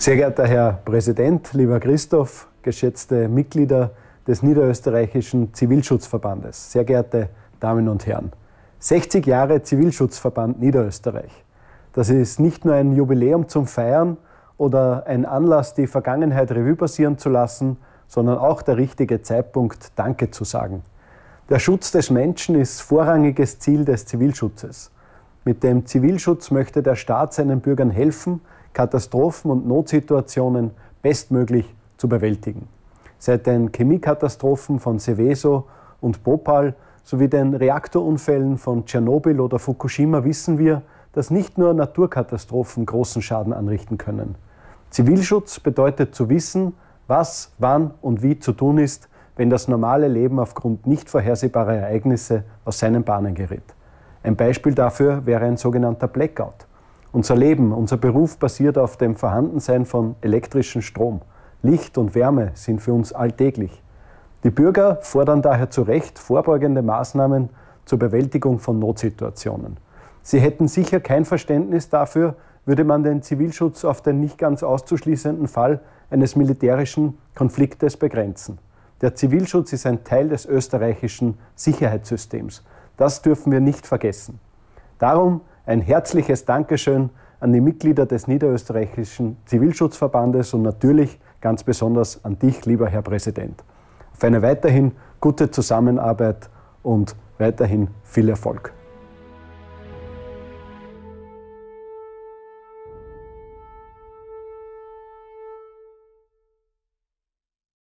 Sehr geehrter Herr Präsident, lieber Christoph, geschätzte Mitglieder des Niederösterreichischen Zivilschutzverbandes, sehr geehrte Damen und Herren, 60 Jahre Zivilschutzverband Niederösterreich. Das ist nicht nur ein Jubiläum zum Feiern oder ein Anlass, die Vergangenheit Revue passieren zu lassen, sondern auch der richtige Zeitpunkt, Danke zu sagen. Der Schutz des Menschen ist vorrangiges Ziel des Zivilschutzes. Mit dem Zivilschutz möchte der Staat seinen Bürgern helfen, Katastrophen und Notsituationen bestmöglich zu bewältigen. Seit den Chemiekatastrophen von Seveso und Bhopal sowie den Reaktorunfällen von Tschernobyl oder Fukushima wissen wir, dass nicht nur Naturkatastrophen großen Schaden anrichten können. Zivilschutz bedeutet zu wissen, was, wann und wie zu tun ist, wenn das normale Leben aufgrund nicht vorhersehbarer Ereignisse aus seinen Bahnen gerät. Ein Beispiel dafür wäre ein sogenannter Blackout. Unser Leben, unser Beruf basiert auf dem Vorhandensein von elektrischem Strom. Licht und Wärme sind für uns alltäglich. Die Bürger fordern daher zu Recht vorbeugende Maßnahmen zur Bewältigung von Notsituationen. Sie hätten sicher kein Verständnis dafür, würde man den Zivilschutz auf den nicht ganz auszuschließenden Fall eines militärischen Konfliktes begrenzen. Der Zivilschutz ist ein Teil des österreichischen Sicherheitssystems. Das dürfen wir nicht vergessen. Darum ein herzliches Dankeschön an die Mitglieder des Niederösterreichischen Zivilschutzverbandes und natürlich ganz besonders an dich, lieber Herr Präsident. Auf eine weiterhin gute Zusammenarbeit und weiterhin viel Erfolg.